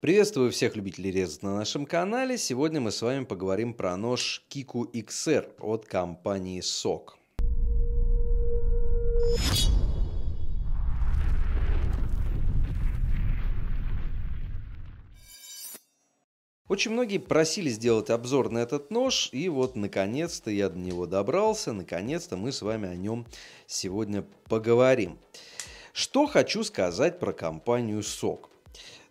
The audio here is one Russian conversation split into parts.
Приветствую всех любителей резать на нашем канале. Сегодня мы с вами поговорим про нож Kiku XR от компании SOC. Очень многие просили сделать обзор на этот нож, и вот наконец-то я до него добрался, наконец-то мы с вами о нем сегодня поговорим. Что хочу сказать про компанию SOC.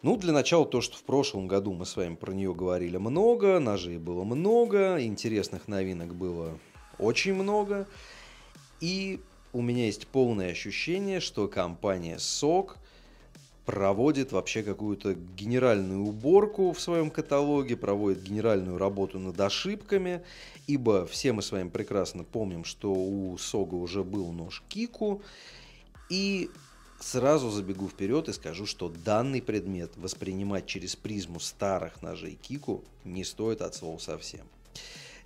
Ну, для начала то, что в прошлом году мы с вами про нее говорили много, ножей было много, интересных новинок было очень много. И у меня есть полное ощущение, что компания SOC проводит вообще какую-то генеральную уборку в своем каталоге, проводит генеральную работу над ошибками, ибо все мы с вами прекрасно помним, что у Сога уже был нож Кику, и Сразу забегу вперед и скажу, что данный предмет воспринимать через призму старых ножей Кику не стоит от слова совсем.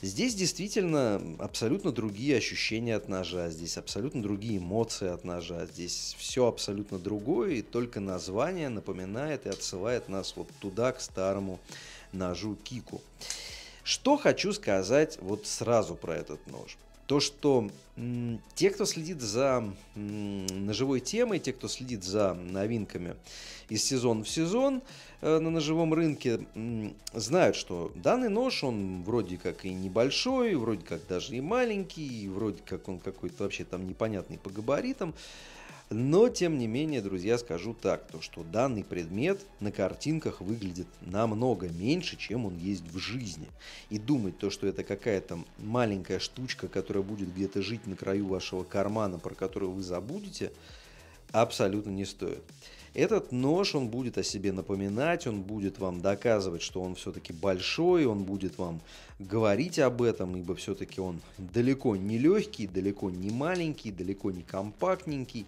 Здесь действительно абсолютно другие ощущения от ножа, здесь абсолютно другие эмоции от ножа, здесь все абсолютно другое, и только название напоминает и отсылает нас вот туда, к старому ножу Кику. Что хочу сказать вот сразу про этот нож – то, что те, кто следит за ножевой темой, те, кто следит за новинками из сезона в сезон э, на ножевом рынке, знают, что данный нож, он вроде как и небольшой, вроде как даже и маленький, и вроде как он какой-то вообще там непонятный по габаритам, но, тем не менее, друзья, скажу так, то что данный предмет на картинках выглядит намного меньше, чем он есть в жизни. И думать то, что это какая-то маленькая штучка, которая будет где-то жить на краю вашего кармана, про которую вы забудете, абсолютно не стоит. Этот нож, он будет о себе напоминать, он будет вам доказывать, что он все-таки большой, он будет вам говорить об этом, ибо все-таки он далеко не легкий, далеко не маленький, далеко не компактненький.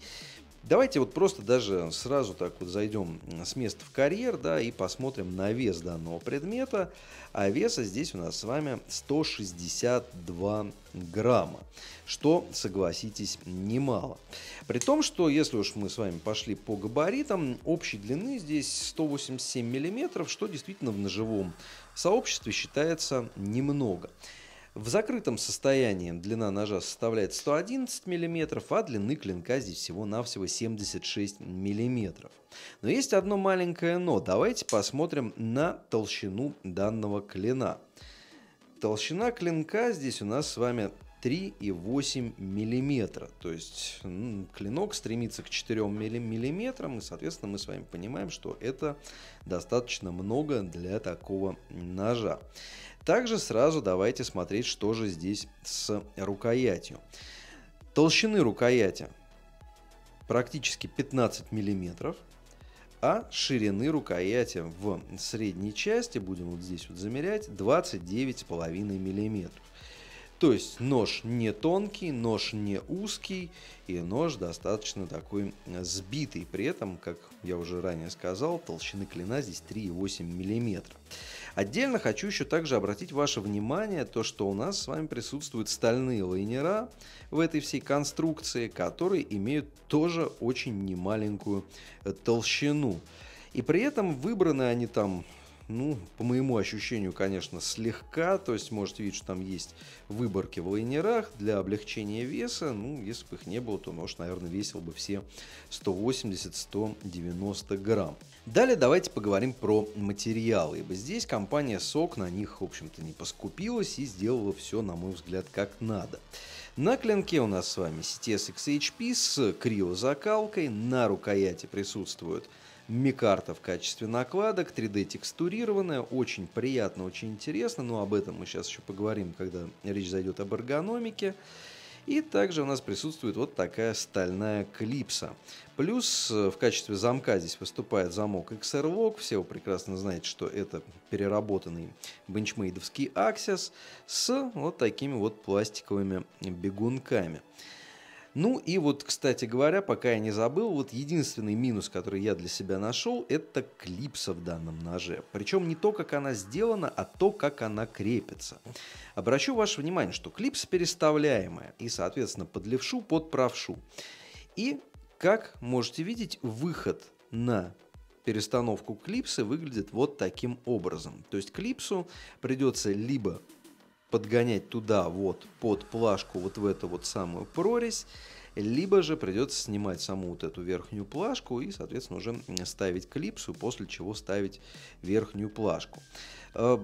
Давайте вот просто даже сразу так вот зайдем с места в карьер, да, и посмотрим на вес данного предмета. А веса здесь у нас с вами 162 грамма, что, согласитесь, немало. При том, что если уж мы с вами пошли по габаритам, общей длины здесь 187 миллиметров, что действительно в ножевом сообществе считается немного. В закрытом состоянии длина ножа составляет 111 мм, а длины клинка здесь всего-навсего 76 мм. Но есть одно маленькое но. Давайте посмотрим на толщину данного клина. Толщина клинка здесь у нас с вами 3,8 мм. То есть клинок стремится к 4 мм, и, соответственно, мы с вами понимаем, что это достаточно много для такого ножа. Также сразу давайте смотреть, что же здесь с рукоятью. Толщины рукояти практически 15 миллиметров, а ширины рукояти в средней части, будем вот здесь вот замерять, 29,5 миллиметров. То есть нож не тонкий, нож не узкий и нож достаточно такой сбитый. При этом, как я уже ранее сказал, толщины клина здесь 3,8 миллиметра. Отдельно хочу еще также обратить ваше внимание, то что у нас с вами присутствуют стальные лайнера в этой всей конструкции, которые имеют тоже очень немаленькую э, толщину. И при этом выбраны они там ну, по моему ощущению, конечно, слегка. То есть можете видеть, что там есть выборки в лайнерах для облегчения веса. Ну, если бы их не было, то нож, наверное, весил бы все 180-190 грамм. Далее давайте поговорим про материалы, ибо здесь компания SOC на них, в общем-то, не поскупилась и сделала все, на мой взгляд, как надо. На клинке у нас с вами CTS XHP с криозакалкой, на рукояти присутствуют микарта в качестве накладок, 3D текстурированная, очень приятно, очень интересно, но об этом мы сейчас еще поговорим, когда речь зайдет об эргономике. И также у нас присутствует вот такая стальная клипса. Плюс э, в качестве замка здесь выступает замок XR-Walk. Все вы прекрасно знаете, что это переработанный бенчмейдовский аксис с вот такими вот пластиковыми бегунками. Ну и вот, кстати говоря, пока я не забыл, вот единственный минус, который я для себя нашел, это клипса в данном ноже. Причем не то, как она сделана, а то, как она крепится. Обращу ваше внимание, что клипса переставляемая и, соответственно, под левшу, под правшу. И, как можете видеть, выход на перестановку клипсы выглядит вот таким образом. То есть клипсу придется либо подгонять туда вот под плашку вот в эту вот самую прорезь, либо же придется снимать саму вот эту верхнюю плашку и, соответственно, уже ставить клипсу, после чего ставить верхнюю плашку. А,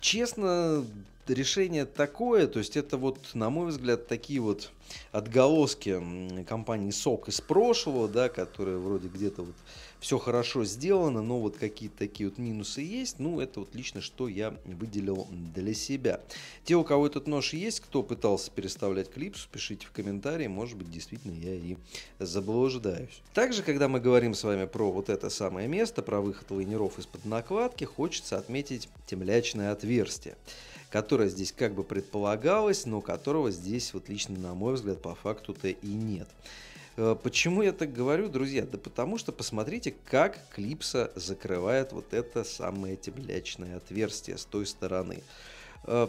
честно, решение такое, то есть это вот, на мой взгляд, такие вот отголоски компании СОК из прошлого, да, которая вроде где-то вот все хорошо сделано, но вот какие-то такие вот минусы есть, ну это вот лично что я выделил для себя. Те, у кого этот нож есть, кто пытался переставлять клипс, пишите в комментарии, может быть действительно я и заблуждаюсь. Также, когда мы говорим с вами про вот это самое место, про выход лайнеров из-под накладки, хочется отметить расширить темлячное отверстие, которое здесь как бы предполагалось, но которого здесь вот лично, на мой взгляд, по факту-то и нет. Э, почему я так говорю, друзья? Да потому что посмотрите, как клипса закрывает вот это самое темлячное отверстие с той стороны. Э,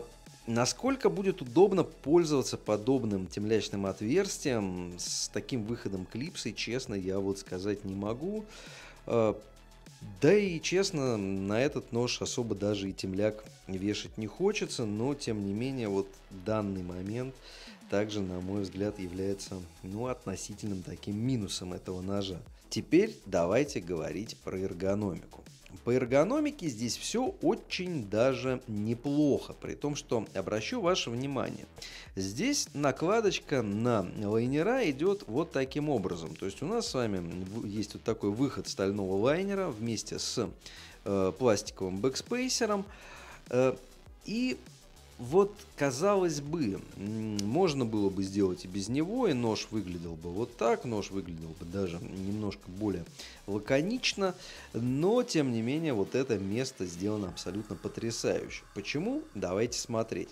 насколько будет удобно пользоваться подобным темлячным отверстием с таким выходом клипсы, честно, я вот сказать не могу. Э, да и честно, на этот нож особо даже и темляк вешать не хочется, но тем не менее вот данный момент также, на мой взгляд, является ну, относительным таким минусом этого ножа. Теперь давайте говорить про эргономику. По эргономике здесь все очень даже неплохо, при том, что обращу ваше внимание, Здесь накладочка на лайнера идет вот таким образом. То есть у нас с вами есть вот такой выход стального лайнера вместе с э, пластиковым бэкспейсером. Э, и вот, казалось бы, можно было бы сделать и без него, и нож выглядел бы вот так, нож выглядел бы даже немножко более лаконично, но, тем не менее, вот это место сделано абсолютно потрясающе. Почему? Давайте смотреть.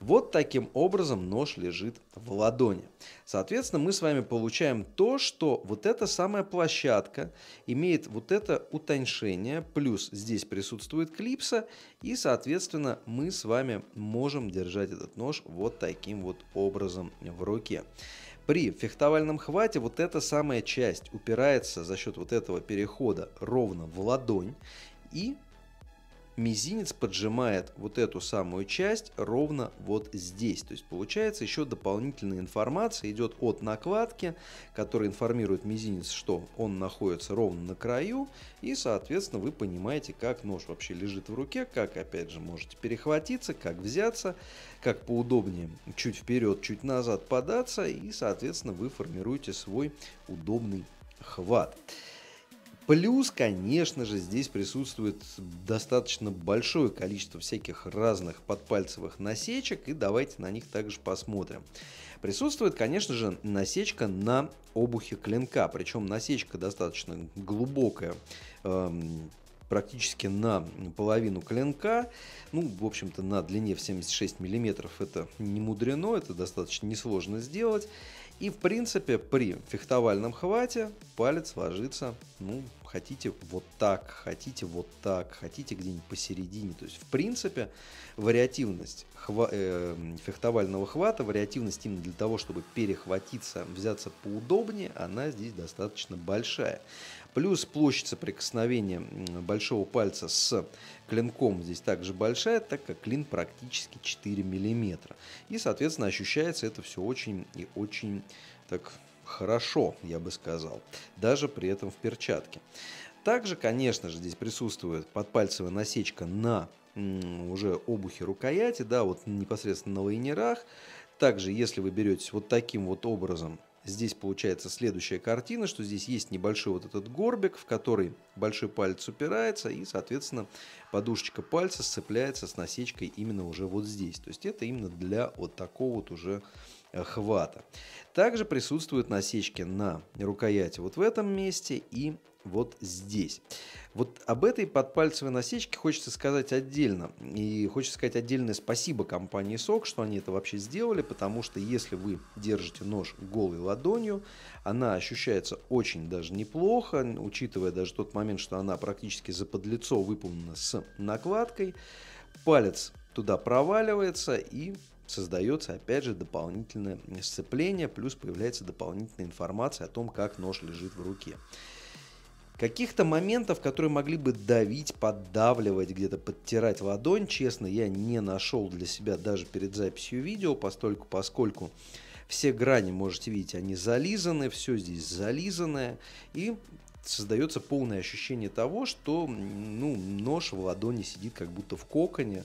Вот таким образом нож лежит в ладони. Соответственно, мы с вами получаем то, что вот эта самая площадка имеет вот это утоньшение, плюс здесь присутствует клипса, и, соответственно, мы с вами можем держать этот нож вот таким вот образом в руке. При фехтовальном хвате вот эта самая часть упирается за счет вот этого перехода ровно в ладонь, и мизинец поджимает вот эту самую часть ровно вот здесь. То есть получается еще дополнительная информация идет от накладки, которая информирует мизинец, что он находится ровно на краю. И, соответственно, вы понимаете, как нож вообще лежит в руке, как, опять же, можете перехватиться, как взяться, как поудобнее чуть вперед, чуть назад податься. И, соответственно, вы формируете свой удобный хват. Плюс, конечно же, здесь присутствует достаточно большое количество всяких разных подпальцевых насечек, и давайте на них также посмотрим. Присутствует, конечно же, насечка на обухе клинка, причем насечка достаточно глубокая, эм, практически на половину клинка. Ну, в общем-то, на длине в 76 мм это не мудрено, это достаточно несложно сделать. И, в принципе, при фехтовальном хвате палец ложится, ну, хотите вот так, хотите вот так, хотите где-нибудь посередине. То есть, в принципе, вариативность хва- э, фехтовального хвата, вариативность именно для того, чтобы перехватиться, взяться поудобнее, она здесь достаточно большая. Плюс площадь соприкосновения большого пальца с клинком здесь также большая, так как клин практически 4 мм. И, соответственно, ощущается это все очень и очень так хорошо, я бы сказал, даже при этом в перчатке. Также, конечно же, здесь присутствует подпальцевая насечка на уже обухе рукояти, да, вот непосредственно на лайнерах. Также, если вы берете вот таким вот образом Здесь получается следующая картина, что здесь есть небольшой вот этот горбик, в который большой палец упирается, и, соответственно, подушечка пальца сцепляется с насечкой именно уже вот здесь. То есть это именно для вот такого вот уже э, хвата. Также присутствуют насечки на рукояти вот в этом месте и вот здесь. Вот об этой подпальцевой насечке хочется сказать отдельно. И хочется сказать отдельное спасибо компании СОК, что они это вообще сделали, потому что если вы держите нож голой ладонью, она ощущается очень даже неплохо, учитывая даже тот момент, что она практически заподлицо выполнена с накладкой. Палец туда проваливается и создается опять же дополнительное сцепление, плюс появляется дополнительная информация о том, как нож лежит в руке. Каких-то моментов, которые могли бы давить, поддавливать, где-то подтирать ладонь, честно, я не нашел для себя даже перед записью видео, постольку, поскольку все грани, можете видеть, они зализаны, все здесь зализанное, и создается полное ощущение того, что ну, нож в ладони сидит как будто в коконе,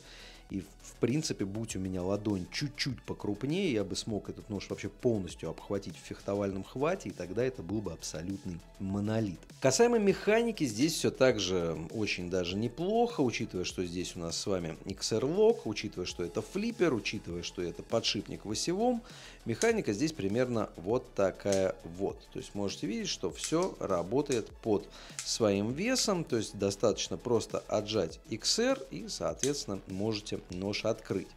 и, в принципе, будь у меня ладонь чуть-чуть покрупнее, я бы смог этот нож вообще полностью обхватить в фехтовальном хвате, и тогда это был бы абсолютный монолит. Касаемо механики, здесь все также очень даже неплохо, учитывая, что здесь у нас с вами XR-Lock, учитывая, что это флиппер, учитывая, что это подшипник в осевом, механика здесь примерно вот такая вот. То есть можете видеть, что все работает под своим весом, то есть достаточно просто отжать XR и, соответственно, можете можете нож открыть.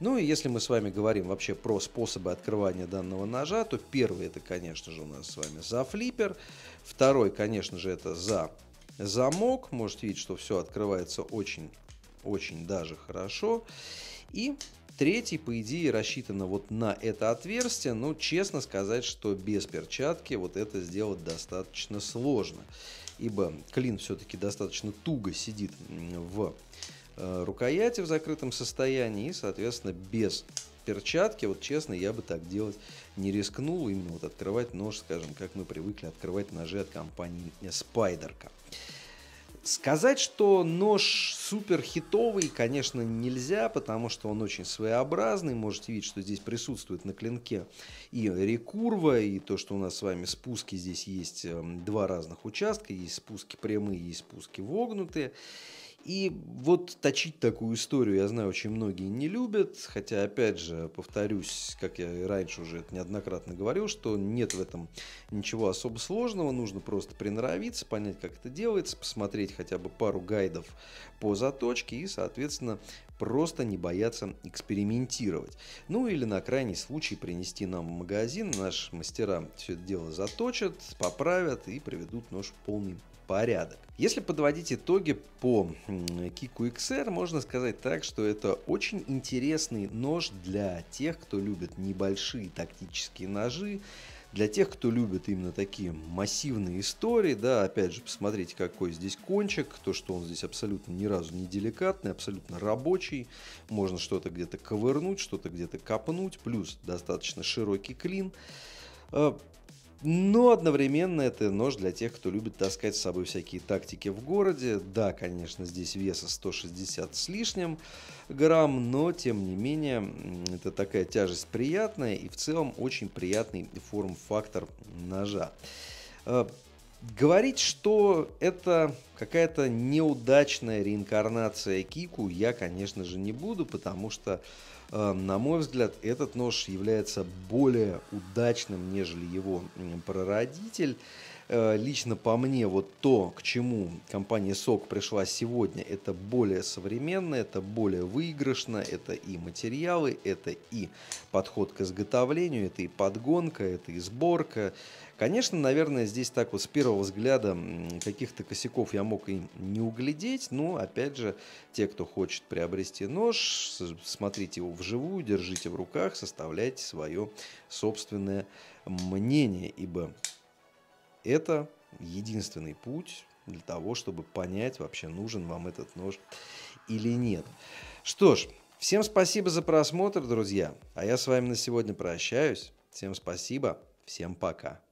Ну и если мы с вами говорим вообще про способы открывания данного ножа, то первый это, конечно же, у нас с вами за флиппер, второй, конечно же, это за замок. Можете видеть, что все открывается очень, очень даже хорошо. И Третий, по идее, рассчитано вот на это отверстие, но честно сказать, что без перчатки вот это сделать достаточно сложно, ибо клин все-таки достаточно туго сидит в Э, рукояти в закрытом состоянии и, соответственно, без перчатки. Вот честно, я бы так делать не рискнул. Именно вот открывать нож, скажем, как мы привыкли открывать ножи от компании Спайдерка. Сказать, что нож супер хитовый, конечно, нельзя, потому что он очень своеобразный. Можете видеть, что здесь присутствует на клинке и рекурва, и то, что у нас с вами спуски. Здесь есть эм, два разных участка. Есть спуски прямые, есть спуски вогнутые. И вот точить такую историю, я знаю, очень многие не любят, хотя, опять же, повторюсь, как я и раньше уже это неоднократно говорил, что нет в этом ничего особо сложного, нужно просто приноровиться, понять, как это делается, посмотреть хотя бы пару гайдов по заточке и, соответственно, просто не бояться экспериментировать. Ну или на крайний случай принести нам в магазин, наши мастера все это дело заточат, поправят и приведут нож в полный порядок. Если подводить итоги по Kiku XR, можно сказать так, что это очень интересный нож для тех, кто любит небольшие тактические ножи, для тех, кто любит именно такие массивные истории, да, опять же, посмотрите, какой здесь кончик, то, что он здесь абсолютно ни разу не деликатный, абсолютно рабочий, можно что-то где-то ковырнуть, что-то где-то копнуть, плюс достаточно широкий клин. А, но одновременно это нож для тех, кто любит таскать с собой всякие тактики в городе. Да, конечно, здесь веса 160 с лишним грамм, но тем не менее это такая тяжесть приятная и в целом очень приятный форм-фактор ножа. Э, говорить, что это какая-то неудачная реинкарнация Кику, я, конечно же, не буду, потому что Эм, на мой взгляд, этот нож является более удачным, нежели его прародитель. Э, лично по мне, вот то, к чему компания СОК пришла сегодня, это более современно, это более выигрышно, это и материалы, это и подход к изготовлению, это и подгонка, это и сборка, Конечно, наверное, здесь так вот с первого взгляда каких-то косяков я мог и не углядеть, но, опять же, те, кто хочет приобрести нож, смотрите его вживую, держите в руках, составляйте свое собственное мнение, ибо это единственный путь для того, чтобы понять, вообще нужен вам этот нож или нет. Что ж, всем спасибо за просмотр, друзья. А я с вами на сегодня прощаюсь. Всем спасибо, всем пока.